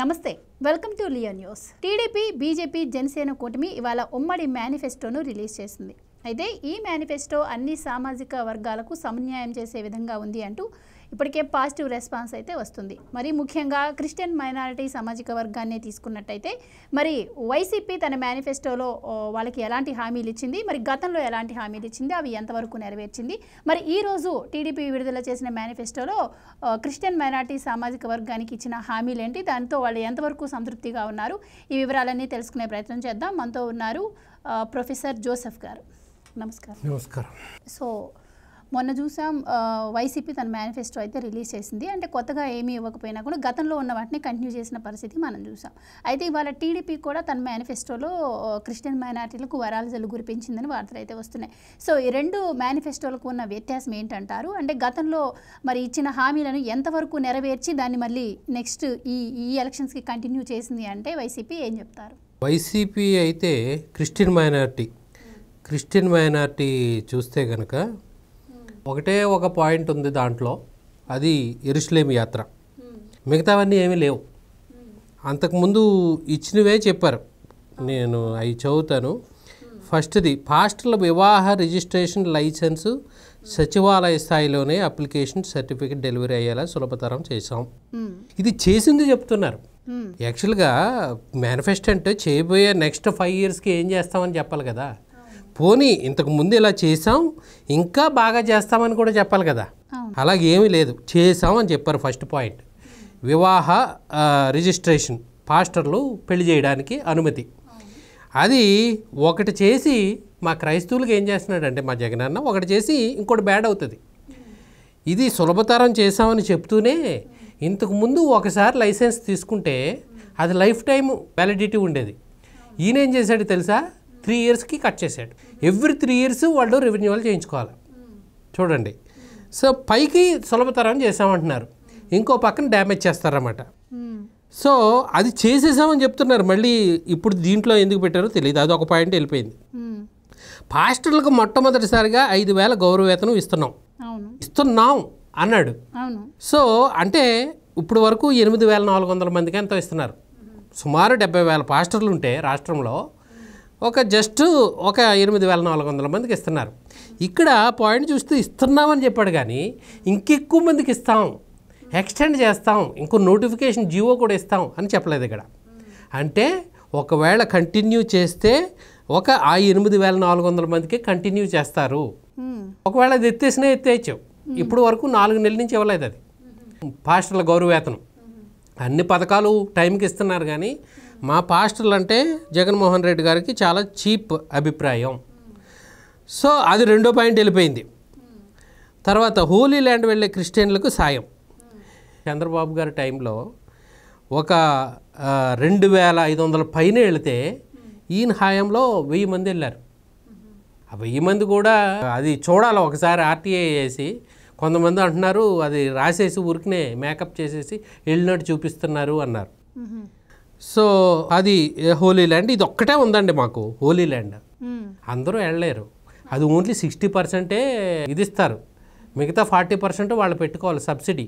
నమస్తే welcome to Leo news TDP BJP Janasena కూటమి ఇవాళ ఉమ్మడి మేనిఫెస్టోను రిలీజ్ చేసింది అయితే ఈ మేనిఫెస్టో అన్ని సామాజిక వర్గాలకు సమన్యాయం చేసే విధంగా ఉంది అంటూ ఇప్పటికే పాజిటివ్ రెస్పాన్స్ అయితే వస్తుంది మరి ముఖ్యంగా క్రిస్టియన్ మైనారిటీ సామాజిక వర్గాన్ని తీసుకున్నట్టయితే మరి వైసీపీ తన మేనిఫెస్టోలో వాళ్ళకి ఎలాంటి హామీలు ఇచ్చింది మరి గతంలో ఎలాంటి హామీలు ఇచ్చింది అవి ఎంతవరకు నెరవేర్చింది మరి ఈరోజు టీడీపీ విడుదల చేసిన మేనిఫెస్టోలో క్రిస్టియన్ మైనారిటీ సామాజిక వర్గానికి ఇచ్చిన హామీలు ఏంటి దాంతో వాళ్ళు ఎంతవరకు సంతృప్తిగా ఉన్నారు ఈ వివరాలన్నీ తెలుసుకునే ప్రయత్నం చేద్దాం మనతో ఉన్నారు ప్రొఫెసర్ జోసెఫ్ గారు నమస్కారం నమస్కారం సో మొన్న చూసాం వైసీపీ తన మేనిఫెస్టో అయితే రిలీజ్ చేసింది అంటే కొత్తగా ఏమీ ఇవ్వకపోయినా కూడా గతంలో ఉన్న వాటిని కంటిన్యూ చేసిన పరిస్థితి మనం చూసాం అయితే ఇవాళ టీడీపీ కూడా తన మేనిఫెస్టోలో క్రిస్టియన్ మైనార్టీలకు వరాలు గురిపించిందని వార్తలు అయితే వస్తున్నాయి సో ఈ రెండు మేనిఫెస్టోలకు ఉన్న వ్యత్యాసం ఏంటంటారు అంటే గతంలో మరి ఇచ్చిన హామీలను ఎంతవరకు నెరవేర్చి దాన్ని మళ్ళీ నెక్స్ట్ ఈ ఈ ఎలక్షన్స్కి కంటిన్యూ చేసింది అంటే వైసీపీ ఏం చెప్తారు వైసీపీ అయితే క్రిస్టియన్ మైనార్టీ క్రిస్టియన్ మైనార్టీ చూస్తే కనుక ఒకటే ఒక పాయింట్ ఉంది దాంట్లో అది ఎరుసలేం యాత్ర మిగతావన్నీ ఏమీ లేవు అంతకుముందు ఇచ్చినవే చెప్పారు నేను అవి చదువుతాను ఫస్ట్ది పాస్టర్ల వివాహ రిజిస్ట్రేషన్ లైసెన్స్ సచివాలయ స్థాయిలోనే అప్లికేషన్ సర్టిఫికేట్ డెలివరీ అయ్యేలా సులభతరం చేశాం ఇది చేసింది చెప్తున్నారు యాక్చువల్గా మేనిఫెస్టో అంటే చేయబోయే నెక్స్ట్ ఫైవ్ ఇయర్స్కి ఏం చేస్తామని చెప్పాలి కదా పోనీ ఇంతకు ముందు ఇలా చేసాం ఇంకా బాగా చేస్తామని కూడా చెప్పాలి కదా అలాగే ఏమీ లేదు చేసాం అని చెప్పారు ఫస్ట్ పాయింట్ వివాహ రిజిస్ట్రేషన్ పాస్టర్లు పెళ్లి చేయడానికి అనుమతి అది ఒకటి చేసి మా క్రైస్తవులకు ఏం చేస్తున్నాడంటే మా జగనన్న ఒకటి చేసి ఇంకోటి బ్యాడ్ అవుతుంది ఇది సులభతరం చేసామని చెప్తూనే ఇంతకుముందు ఒకసారి లైసెన్స్ తీసుకుంటే అది లైఫ్ టైం వ్యాలిడిటీ ఉండేది ఈయన ఏం చేశాడు తెలుసా త్రీ ఇయర్స్కి కట్ చేశాడు ఎవ్రీ త్రీ ఇయర్స్ వాళ్ళు రెవెన్యూవల్ చేయించుకోవాలి చూడండి సో పైకి సులభతరం చేసామంటున్నారు ఇంకో పక్కన డ్యామేజ్ చేస్తారన్నమాట సో అది చేసేసామని చెప్తున్నారు మళ్ళీ ఇప్పుడు దీంట్లో ఎందుకు పెట్టారో తెలియదు అది ఒక పాయింట్ వెళ్ళిపోయింది పాస్టర్లకు మొట్టమొదటిసారిగా ఐదు వేల గౌరవవేతనం ఇస్తున్నాం ఇస్తున్నాం అన్నాడు సో అంటే ఇప్పుడు వరకు ఎనిమిది వేల నాలుగు వందల మందికి ఎంతో ఇస్తున్నారు సుమారు డెబ్బై వేల పాస్టర్లు ఉంటే రాష్ట్రంలో ఒక జస్ట్ ఒక ఎనిమిది వేల నాలుగు వందల మందికి ఇస్తున్నారు ఇక్కడ పాయింట్ చూస్తూ ఇస్తున్నామని చెప్పాడు కానీ ఇంకెక్కువ మందికి ఇస్తాం ఎక్స్టెండ్ చేస్తాం ఇంకో నోటిఫికేషన్ జియో కూడా ఇస్తాం అని చెప్పలేదు ఇక్కడ అంటే ఒకవేళ కంటిన్యూ చేస్తే ఒక ఆ ఎనిమిది వేల నాలుగు వందల మందికి కంటిన్యూ చేస్తారు ఒకవేళ అది ఎత్తేసినా ఎత్తేయచ్చు ఇప్పుడు వరకు నాలుగు నెలల నుంచి ఇవ్వలేదు అది పాస్టర్ల గౌరవవేతనం అన్ని పథకాలు టైంకి ఇస్తున్నారు కానీ మా పాస్టర్లు అంటే జగన్మోహన్ రెడ్డి గారికి చాలా చీప్ అభిప్రాయం సో అది రెండో పాయింట్ వెళ్ళిపోయింది తర్వాత హోలీ ల్యాండ్ వెళ్ళే క్రిస్టియన్లకు సాయం చంద్రబాబు గారి టైంలో ఒక రెండు వేల ఐదు వందల పైన వెళితే ఈయన హాయంలో వెయ్యి మంది వెళ్ళారు ఆ వెయ్యి మంది కూడా అది చూడాలి ఒకసారి ఆర్టీఏ వేసి కొంతమంది అంటున్నారు అది రాసేసి ఉరికినే మేకప్ చేసేసి వెళ్ళినట్టు చూపిస్తున్నారు అన్నారు సో అది హోలీ ల్యాండ్ ఇది ఒక్కటే ఉందండి మాకు హోలీ ల్యాండ్ అందరూ వెళ్ళలేరు అది ఓన్లీ సిక్స్టీ పర్సెంటే ఇది ఇస్తారు మిగతా ఫార్టీ పర్సెంట్ వాళ్ళు పెట్టుకోవాలి సబ్సిడీ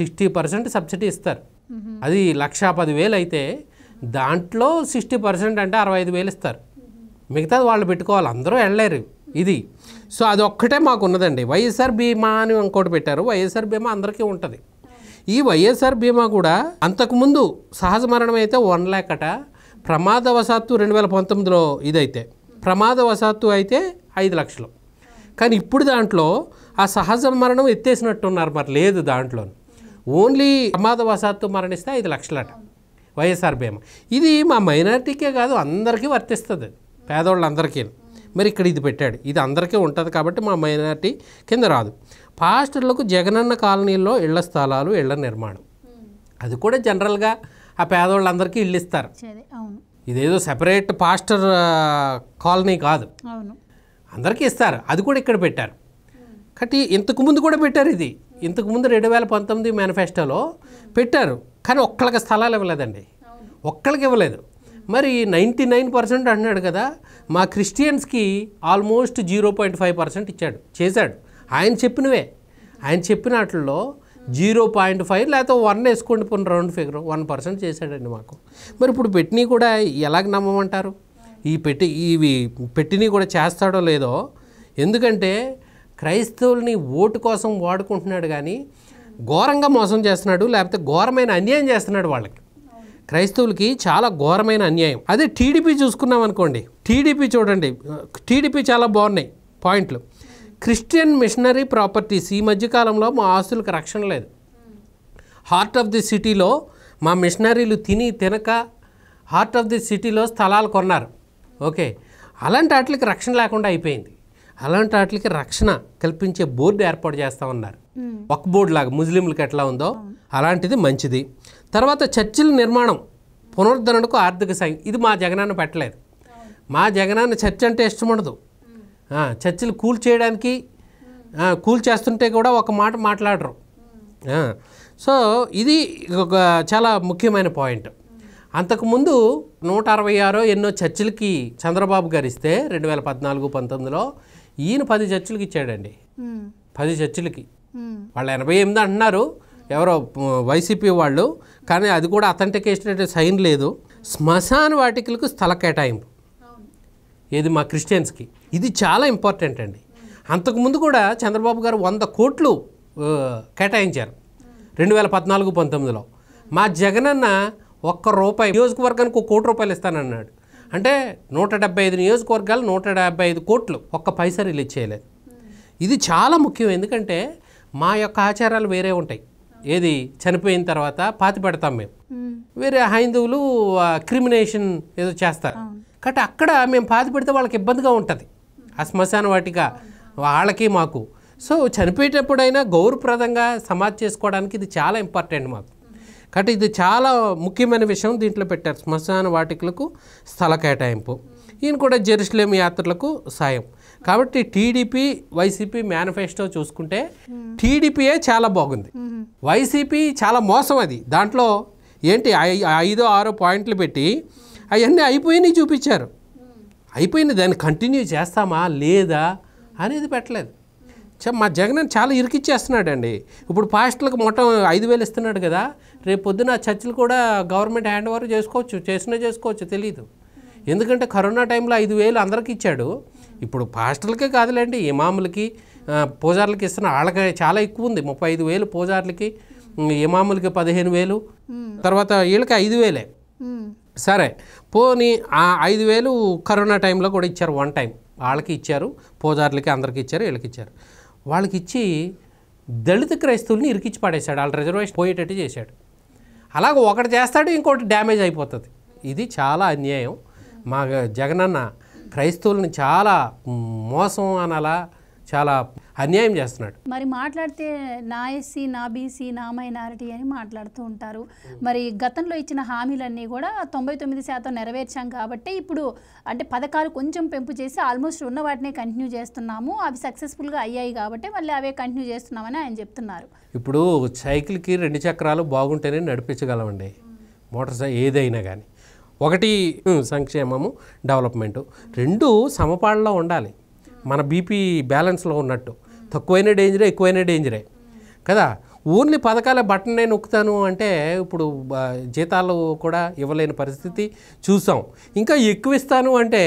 సిక్స్టీ పర్సెంట్ సబ్సిడీ ఇస్తారు అది లక్ష పదివేలు అయితే దాంట్లో సిక్స్టీ పర్సెంట్ అంటే అరవై ఐదు వేలు ఇస్తారు మిగతా వాళ్ళు పెట్టుకోవాలి అందరూ వెళ్ళలేరు ఇది సో అది ఒక్కటే మాకు ఉన్నదండి వైఎస్ఆర్ బీమా అని ఇంకోటి పెట్టారు వైఎస్ఆర్ బీమా అందరికీ ఉంటుంది ఈ వైఎస్ఆర్ బీమా కూడా అంతకుముందు సహజ మరణం అయితే వన్ ల్యాక్ అట ప్రమాదవశాత్తు రెండు వేల పంతొమ్మిదిలో ఇదైతే ప్రమాదవశాత్తు అయితే ఐదు లక్షలు కానీ ఇప్పుడు దాంట్లో ఆ సహజ మరణం ఎత్తేసినట్టున్నారు మరి లేదు దాంట్లో ఓన్లీ ప్రమాదవశాత్తు మరణిస్తే ఐదు లక్షలట వైఎస్ఆర్ బీమా ఇది మా మైనార్టీకే కాదు అందరికీ వర్తిస్తుంది పేదోళ్ళందరికీ మరి ఇక్కడ ఇది పెట్టాడు ఇది అందరికీ ఉంటుంది కాబట్టి మా మైనార్టీ కింద రాదు పాస్టర్లకు జగనన్న కాలనీల్లో ఇళ్ల స్థలాలు ఇళ్ల నిర్మాణం hmm. అది కూడా జనరల్గా ఆ పేదవాళ్ళందరికీ ఇల్లు ఇస్తారు ఇదేదో సెపరేట్ పాస్టర్ కాలనీ కాదు అందరికీ ఇస్తారు అది కూడా ఇక్కడ పెట్టారు hmm. కాబట్టి ఇంతకుముందు కూడా పెట్టారు ఇది hmm. ఇంతకుముందు రెండు వేల పంతొమ్మిది మేనిఫెస్టోలో పెట్టారు కానీ ఒక్కళ్ళకి స్థలాలు ఇవ్వలేదండి ఒక్కళ్ళకి ఇవ్వలేదు మరి నైంటీ నైన్ పర్సెంట్ అంటున్నాడు కదా మా క్రిస్టియన్స్కి almost zero point five percent ఇచ్చాడు చేశాడు ఆయన చెప్పినవే ఆయన చెప్పిన వాటిల్లో జీరో పాయింట్ ఫైవ్ లేకపోతే వన్ వేసుకోండి పోనీ రౌండ్ ఫిగర్ వన్ పర్సెంట్ చేశాడండి మాకు మరి ఇప్పుడు పెట్టినవి కూడా ఎలాగ నమ్మమంటారు ఈ పెట్టి ఇవి పెట్టినీ కూడా చేస్తాడో లేదో ఎందుకంటే క్రైస్తవుల్ని ఓటు కోసం వాడుకుంటున్నాడు కానీ ఘోరంగా మోసం చేస్తున్నాడు లేకపోతే ఘోరమైన అన్యాయం చేస్తున్నాడు వాళ్ళకి క్రైస్తవులకి చాలా ఘోరమైన అన్యాయం అదే టీడీపీ చూసుకున్నాం అనుకోండి టీడీపీ చూడండి టీడీపీ చాలా బాగున్నాయి పాయింట్లు క్రిస్టియన్ మిషనరీ ప్రాపర్టీస్ ఈ మధ్యకాలంలో మా ఆస్తులకు రక్షణ లేదు హార్ట్ ఆఫ్ ది సిటీలో మా మిషనరీలు తిని తినక హార్ట్ ఆఫ్ ది సిటీలో స్థలాలు కొన్నారు ఓకే అలాంటి వాటికి రక్షణ లేకుండా అయిపోయింది అలాంటి వాటికి రక్షణ కల్పించే బోర్డు ఏర్పాటు చేస్తా ఉన్నారు ఒక బోర్డు లాగా ముస్లింలకు ఎట్లా ఉందో అలాంటిది మంచిది తర్వాత చర్చిల నిర్మాణం పునరుద్ధరణకు ఆర్థిక సాయం ఇది మా జగనాన్ని పెట్టలేదు మా జగనాన్ని చర్చ్ అంటే ఇష్టం ఉండదు చర్చిలు కూల్ చేయడానికి కూల్ చేస్తుంటే కూడా ఒక మాట మాట్లాడరు సో ఇది ఒక చాలా ముఖ్యమైన పాయింట్ అంతకుముందు నూట అరవై ఆరో ఎన్నో చర్చిలకి చంద్రబాబు గారు ఇస్తే రెండు వేల పద్నాలుగు పంతొమ్మిదిలో ఈయన పది చర్చిలకి ఇచ్చాడండి పది చర్చిలకి వాళ్ళు ఎనభై ఎనిమిది అంటున్నారు ఎవరో వైసీపీ వాళ్ళు కానీ అది కూడా అథెంటికేషన్ సైన్ లేదు శ్మశాన వాటికలకు స్థల కేటాయింపు ఇది మా క్రిస్టియన్స్కి ఇది చాలా ఇంపార్టెంట్ అండి అంతకుముందు కూడా చంద్రబాబు గారు వంద కోట్లు కేటాయించారు రెండు వేల పద్నాలుగు పంతొమ్మిదిలో మా జగనన్న ఒక్క రూపాయి నియోజకవర్గానికి ఒక కోటి రూపాయలు ఇస్తానన్నాడు అంటే నూట డెబ్బై ఐదు నియోజకవర్గాలు నూట డెబ్బై ఐదు కోట్లు ఒక్క పైసా రిలీజ్ చేయలేదు ఇది చాలా ముఖ్యం ఎందుకంటే మా యొక్క ఆచారాలు వేరే ఉంటాయి ఏది చనిపోయిన తర్వాత పాతి పెడతాం మేము వేరే హైందువులు క్రిమినేషన్ ఏదో చేస్తారు కాబట్టి అక్కడ మేము పాతి పెడితే వాళ్ళకి ఇబ్బందిగా ఉంటుంది ఆ శ్మశాన వాటిక వాళ్ళకి మాకు సో చనిపోయేటప్పుడైనా గౌరవప్రదంగా సమాధి చేసుకోవడానికి ఇది చాలా ఇంపార్టెంట్ మాకు కాబట్టి ఇది చాలా ముఖ్యమైన విషయం దీంట్లో పెట్టారు శ్మశాన వాటికలకు స్థల కేటాయింపు ఈయన కూడా జెరూసలేం యాత్రలకు సాయం కాబట్టి టీడీపీ వైసీపీ మేనిఫెస్టో చూసుకుంటే టీడీపీయే చాలా బాగుంది వైసీపీ చాలా మోసం అది దాంట్లో ఏంటి ఐదో ఆరో పాయింట్లు పెట్టి అవన్నీ అయిపోయినాయి చూపించారు అయిపోయినాయి దాన్ని కంటిన్యూ చేస్తామా లేదా అనేది పెట్టలేదు మా జగన్ చాలా ఇరికిచ్చేస్తున్నాడండి ఇప్పుడు పాస్టర్లకు మొత్తం ఐదు వేలు ఇస్తున్నాడు కదా రేపు పొద్దున చర్చలు కూడా గవర్నమెంట్ హ్యాండ్ ఓవర్ చేసుకోవచ్చు చేసినా చేసుకోవచ్చు తెలియదు ఎందుకంటే కరోనా టైంలో ఐదు వేలు అందరికి ఇచ్చాడు ఇప్పుడు పాస్టర్లకే కాదులేండి ఇమాములకి పూజార్లకి ఇస్తున్న వాళ్ళకి చాలా ఎక్కువ ఉంది ముప్పై ఐదు వేలు పూజార్లకి ఇమాములకి పదిహేను వేలు తర్వాత వీళ్ళకి ఐదు వేలే సరే పోని ఆ ఐదు వేలు కరోనా టైంలో కూడా ఇచ్చారు వన్ టైం వాళ్ళకి ఇచ్చారు పూజార్లకి అందరికి ఇచ్చారు వీళ్ళకి ఇచ్చారు వాళ్ళకి ఇచ్చి దళిత క్రైస్తవుల్ని ఇరికిచ్చి పడేశాడు వాళ్ళ రిజర్వేషన్ పోయేటట్టు చేశాడు అలాగ ఒకటి చేస్తాడు ఇంకోటి డ్యామేజ్ అయిపోతుంది ఇది చాలా అన్యాయం మా జగనన్న క్రైస్తవులను చాలా మోసం అనాలా చాలా అన్యాయం చేస్తున్నాడు మరి మాట్లాడితే నా ఎస్సీ నా బీసీ నా మైనారిటీ అని మాట్లాడుతూ ఉంటారు మరి గతంలో ఇచ్చిన హామీలన్నీ కూడా తొంభై తొమ్మిది శాతం నెరవేర్చాం కాబట్టి ఇప్పుడు అంటే పథకాలు కొంచెం పెంపు చేసి ఆల్మోస్ట్ ఉన్న వాటినే కంటిన్యూ చేస్తున్నాము అవి సక్సెస్ఫుల్గా అయ్యాయి కాబట్టి మళ్ళీ అవే కంటిన్యూ చేస్తున్నామని ఆయన చెప్తున్నారు ఇప్పుడు సైకిల్కి రెండు చక్రాలు బాగుంటేనే నడిపించగలమండి మోటార్ సైకిల్ ఏదైనా కానీ ఒకటి సంక్షేమము డెవలప్మెంట్ రెండు సమపాళలో ఉండాలి మన బీపీ బ్యాలెన్స్లో ఉన్నట్టు తక్కువైన డేంజరే ఎక్కువైన డేంజరే కదా ఓన్లీ పథకాలే బట్టన్ నేను నొక్కుతాను అంటే ఇప్పుడు జీతాలు కూడా ఇవ్వలేని పరిస్థితి చూసాం ఇంకా ఎక్కువ ఇస్తాను అంటే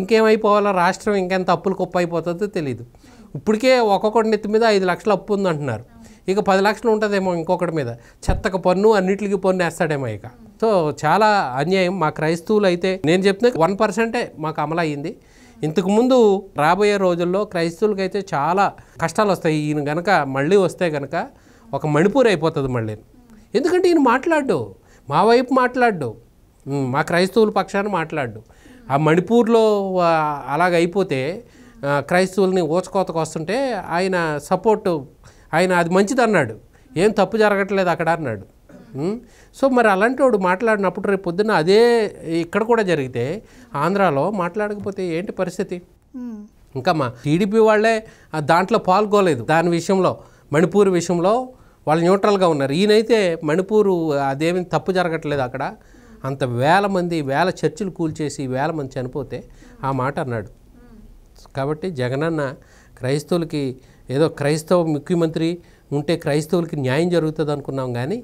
ఇంకేమైపోవాలో రాష్ట్రం ఇంకెంత అప్పులు కుప్ప అయిపోతుందో తెలియదు ఇప్పటికే ఒక్కొక్కటి నెత్తి మీద ఐదు లక్షలు అప్పు ఉందంటున్నారు ఇక పది లక్షలు ఉంటుందేమో ఇంకొకటి మీద చెత్తకు పన్ను అన్నింటికి పన్ను వేస్తాడేమో ఇక సో చాలా అన్యాయం మా క్రైస్తవులు అయితే నేను చెప్తున్నా వన్ పర్సెంటే మాకు అమలయ్యింది ఇంతకుముందు రాబోయే రోజుల్లో క్రైస్తవులకైతే చాలా కష్టాలు వస్తాయి ఈయన గనక మళ్ళీ వస్తే గనక ఒక మణిపూర్ అయిపోతుంది మళ్ళీ ఎందుకంటే ఈయన మాట్లాడు మా వైపు మాట్లాడు మా క్రైస్తవుల పక్షాన్ని మాట్లాడు ఆ మణిపూర్లో అలాగైపోతే క్రైస్తవుల్ని ఊచకోతకు వస్తుంటే ఆయన సపోర్టు ఆయన అది మంచిది అన్నాడు ఏం తప్పు జరగట్లేదు అక్కడ అన్నాడు సో మరి అలాంటి వాడు మాట్లాడినప్పుడు రేపు పొద్దున్న అదే ఇక్కడ కూడా జరిగితే ఆంధ్రాలో మాట్లాడకపోతే ఏంటి పరిస్థితి ఇంకా మా టీడీపీ వాళ్ళే దాంట్లో పాల్గొలేదు దాని విషయంలో మణిపూర్ విషయంలో వాళ్ళు న్యూట్రల్గా ఉన్నారు ఈయనైతే మణిపూరు అదేమి తప్పు జరగట్లేదు అక్కడ అంత వేల మంది వేల చర్చిలు కూల్చేసి వేల మంది చనిపోతే ఆ మాట అన్నాడు కాబట్టి జగనన్న క్రైస్తవులకి ఏదో క్రైస్తవ ముఖ్యమంత్రి ఉంటే క్రైస్తవులకి న్యాయం జరుగుతుంది అనుకున్నాం కానీ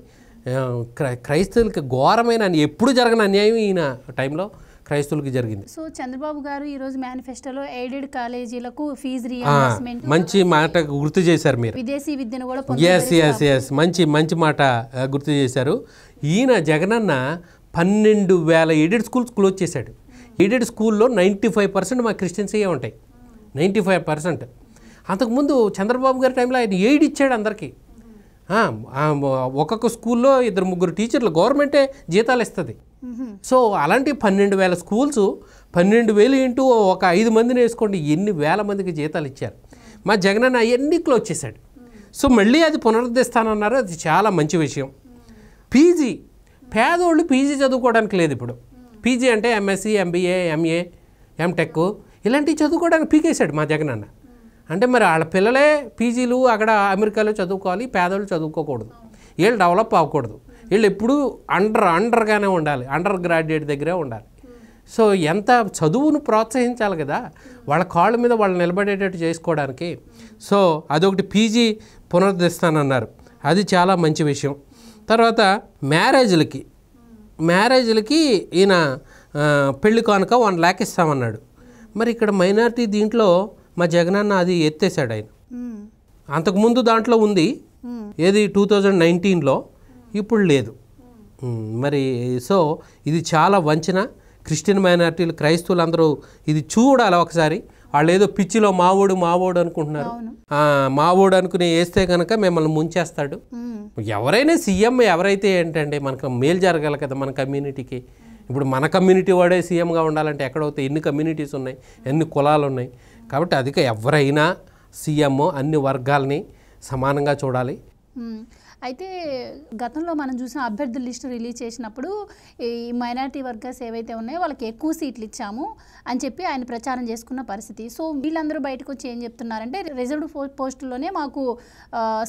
క్రైస్తవులకి ఘోరమైన ఎప్పుడు జరగని అన్యాయం ఈయన టైంలో క్రైస్తవులకి జరిగింది సో చంద్రబాబు గారు ఈరోజు మేనిఫెస్టోలో ఎయిడెడ్ కాలేజీలకు ఫీజు రియంబర్స్మెంట్ మంచి మాట గుర్తు చేశారు మీరు విదేశీ విద్యను కూడా ఎస్ ఎస్ ఎస్ మంచి మంచి మాట గుర్తు చేశారు ఈయన జగనన్న పన్నెండు వేల ఎయిడెడ్ స్కూల్స్ క్లోజ్ చేశాడు ఎయిడెడ్ స్కూల్లో నైంటీ ఫైవ్ పర్సెంట్ మా క్రిస్టియన్సే ఉంటాయి నైంటీ ఫైవ్ పర్సెంట్ అంతకుముందు చంద్రబాబు గారి టైంలో ఆయన ఎయిడ్ ఇచ్చాడు అందరికీ ఒక్కొక్క స్కూల్లో ఇద్దరు ముగ్గురు టీచర్లు గవర్నమెంటే జీతాలు ఇస్తుంది సో అలాంటి పన్నెండు వేల స్కూల్స్ పన్నెండు వేలు ఇంటూ ఒక ఐదు మందిని వేసుకోండి ఎన్ని వేల మందికి జీతాలు ఇచ్చారు మా జగనన్న అవన్నీ క్లోజ్ చేశాడు సో మళ్ళీ అది పునరుద్ధరిస్తానన్నారు అది చాలా మంచి విషయం పీజీ పేదోళ్ళు పీజీ చదువుకోవడానికి లేదు ఇప్పుడు పీజీ అంటే ఎంఎస్సి ఎంబీఏ ఎంఏ ఎంటెక్ ఇలాంటివి చదువుకోవడానికి పీకేశాడు మా అన్న అంటే మరి వాళ్ళ పిల్లలే పీజీలు అక్కడ అమెరికాలో చదువుకోవాలి పేదలు చదువుకోకూడదు వీళ్ళు డెవలప్ అవ్వకూడదు వీళ్ళు ఎప్పుడు అండర్ అండర్గానే ఉండాలి అండర్ గ్రాడ్యుయేట్ దగ్గరే ఉండాలి సో ఎంత చదువును ప్రోత్సహించాలి కదా వాళ్ళ కాళ్ళ మీద వాళ్ళు నిలబడేటట్టు చేసుకోవడానికి సో అదొకటి పీజీ పునరుద్ధరిస్తానన్నారు అది చాలా మంచి విషయం తర్వాత మ్యారేజ్లకి మ్యారేజ్లకి ఈయన పెళ్లి కానుక వన్ ల్యాక్ ఇస్తామన్నాడు మరి ఇక్కడ మైనారిటీ దీంట్లో మా అన్న అది ఎత్తేసాడు ఆయన అంతకుముందు దాంట్లో ఉంది ఏది టూ థౌజండ్ నైన్టీన్లో ఇప్పుడు లేదు మరి సో ఇది చాలా వంచన క్రిస్టియన్ మైనార్టీలు క్రైస్తవులు అందరూ ఇది చూడాలి ఒకసారి వాళ్ళు ఏదో పిచ్చిలో మావోడు మావోడు అనుకుంటున్నారు మావోడు అనుకుని వేస్తే కనుక మిమ్మల్ని ముంచేస్తాడు ఎవరైనా సీఎం ఎవరైతే ఏంటంటే మనకు మేలు జరగాలి కదా మన కమ్యూనిటీకి ఇప్పుడు మన కమ్యూనిటీ వాడే సీఎంగా ఉండాలంటే ఎక్కడవుతాయి ఎన్ని కమ్యూనిటీస్ ఉన్నాయి ఎన్ని కులాలు ఉన్నాయి కాబట్టి అధిక ఎవరైనా సీఎం అన్ని వర్గాలని సమానంగా చూడాలి అయితే గతంలో మనం చూసిన అభ్యర్థుల లిస్టు రిలీజ్ చేసినప్పుడు ఈ మైనార్టీ వర్కర్స్ ఏవైతే ఉన్నాయో వాళ్ళకి ఎక్కువ సీట్లు ఇచ్చాము అని చెప్పి ఆయన ప్రచారం చేసుకున్న పరిస్థితి సో వీళ్ళందరూ బయటకు వచ్చి ఏం చెప్తున్నారంటే రిజర్వ్డ్ పోస్టుల్లోనే మాకు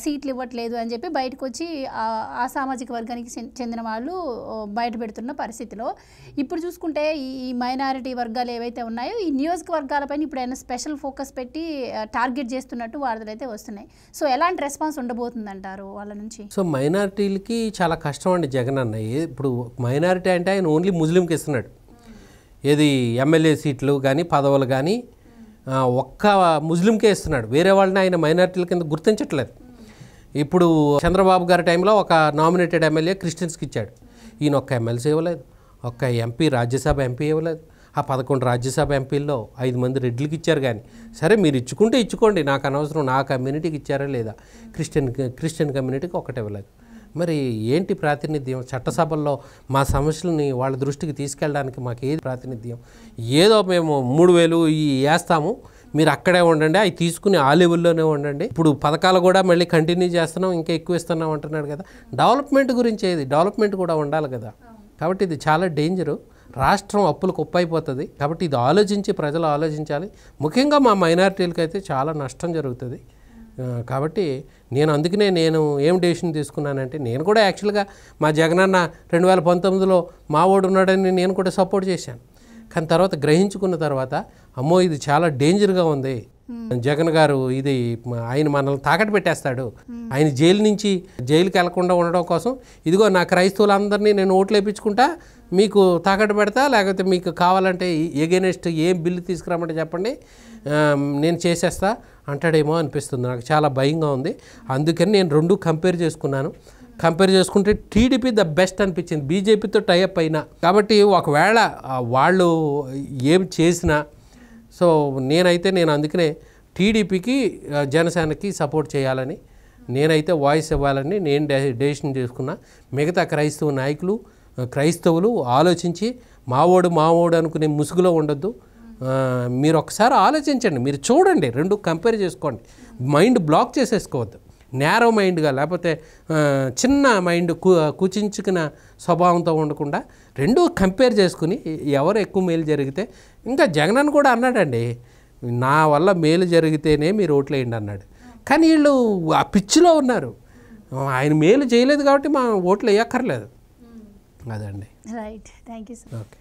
సీట్లు ఇవ్వట్లేదు అని చెప్పి బయటకు వచ్చి ఆ సామాజిక వర్గానికి చెందిన వాళ్ళు బయట పెడుతున్న పరిస్థితిలో ఇప్పుడు చూసుకుంటే ఈ మైనారిటీ వర్గాలు ఏవైతే ఉన్నాయో ఈ నియోజకవర్గాలపైన ఇప్పుడు ఆయన స్పెషల్ ఫోకస్ పెట్టి టార్గెట్ చేస్తున్నట్టు వార్తలు అయితే వస్తున్నాయి సో ఎలాంటి రెస్పాన్స్ ఉండబోతుందంటారు వాళ్ళ నుంచి నుంచి సో మైనారిటీలకి చాలా కష్టం అండి జగన్ అన్న ఇప్పుడు మైనారిటీ అంటే ఆయన ఓన్లీ ముస్లింకి ఇస్తున్నాడు ఏది ఎమ్మెల్యే సీట్లు కానీ పదవులు కానీ ఒక్క ముస్లింకే ఇస్తున్నాడు వేరే వాళ్ళని ఆయన మైనారిటీల కింద గుర్తించట్లేదు ఇప్పుడు చంద్రబాబు గారి టైంలో ఒక నామినేటెడ్ ఎమ్మెల్యే క్రిస్టియన్స్కి ఇచ్చాడు ఈయన ఒక్క ఎమ్మెల్సీ ఇవ్వలేదు ఒక్క ఎంపీ రాజ్యసభ ఎంపీ ఇవ్వలేదు ఆ పదకొండు రాజ్యసభ ఎంపీల్లో ఐదు మంది రెడ్లకి ఇచ్చారు కానీ సరే మీరు ఇచ్చుకుంటే ఇచ్చుకోండి నాకు అనవసరం నా కమ్యూనిటీకి ఇచ్చారా లేదా క్రిస్టియన్ క్రిస్టియన్ కమ్యూనిటీకి ఒకటి ఇవ్వలేదు మరి ఏంటి ప్రాతినిధ్యం చట్టసభల్లో మా సమస్యలని వాళ్ళ దృష్టికి తీసుకెళ్ళడానికి మాకు ఏది ప్రాతినిధ్యం ఏదో మేము మూడు వేలు ఈ వేస్తాము మీరు అక్కడే ఉండండి అవి తీసుకుని ఆ లెవెల్లోనే ఉండండి ఇప్పుడు పథకాలు కూడా మళ్ళీ కంటిన్యూ చేస్తున్నాం ఇంకా ఎక్కువ ఇస్తున్నాం అంటున్నాడు కదా డెవలప్మెంట్ గురించి ఏది డెవలప్మెంట్ కూడా ఉండాలి కదా కాబట్టి ఇది చాలా డేంజరు రాష్ట్రం అప్పులకు కుప్పైపోతుంది కాబట్టి ఇది ఆలోచించి ప్రజలు ఆలోచించాలి ముఖ్యంగా మా మైనార్టీలకైతే అయితే చాలా నష్టం జరుగుతుంది కాబట్టి నేను అందుకనే నేను ఏం డెసిషన్ తీసుకున్నానంటే నేను కూడా యాక్చువల్గా మా జగనన్న రెండు వేల పంతొమ్మిదిలో మా ఓడు ఉన్నాడని నేను కూడా సపోర్ట్ చేశాను కానీ తర్వాత గ్రహించుకున్న తర్వాత అమ్మో ఇది చాలా డేంజర్గా ఉంది జగన్ గారు ఇది ఆయన మనల్ని తాకట్టు పెట్టేస్తాడు ఆయన జైలు నుంచి జైలుకి వెళ్లకుండా ఉండడం కోసం ఇదిగో నా క్రైస్తవులందరినీ నేను ఓట్లు వేయించుకుంటా మీకు తాకట్టు పెడతా లేకపోతే మీకు కావాలంటే ఎగెనెస్ట్ ఏం బిల్లు తీసుకురామంటే చెప్పండి నేను చేసేస్తా అంటాడేమో అనిపిస్తుంది నాకు చాలా భయంగా ఉంది అందుకని నేను రెండు కంపేర్ చేసుకున్నాను కంపేర్ చేసుకుంటే టీడీపీ ద బెస్ట్ అనిపించింది బీజేపీతో టైఅప్ అయినా కాబట్టి ఒకవేళ వాళ్ళు ఏం చేసినా సో నేనైతే నేను అందుకనే టీడీపీకి జనసేనకి సపోర్ట్ చేయాలని నేనైతే వాయిస్ ఇవ్వాలని నేను డెసిషన్ చేసుకున్నా మిగతా క్రైస్తవ నాయకులు క్రైస్తవులు ఆలోచించి మావోడు మావోడు అనుకునే ముసుగులో ఉండొద్దు మీరు ఒకసారి ఆలోచించండి మీరు చూడండి రెండు కంపేర్ చేసుకోండి మైండ్ బ్లాక్ చేసేసుకోవద్దు నేరో మైండ్గా లేకపోతే చిన్న మైండ్ కూ కూచించుకున్న స్వభావంతో ఉండకుండా రెండు కంపేర్ చేసుకుని ఎవరు ఎక్కువ మేలు జరిగితే ఇంకా జగన్ కూడా అన్నాడండి నా వల్ల మేలు జరిగితేనే మీరు ఓట్లేయండి అన్నాడు కానీ వీళ్ళు ఆ పిచ్చిలో ఉన్నారు ఆయన మేలు చేయలేదు కాబట్టి మా ఓట్లు వేయక్కర్లేదు అదండి రైట్ థ్యాంక్ యూ ఓకే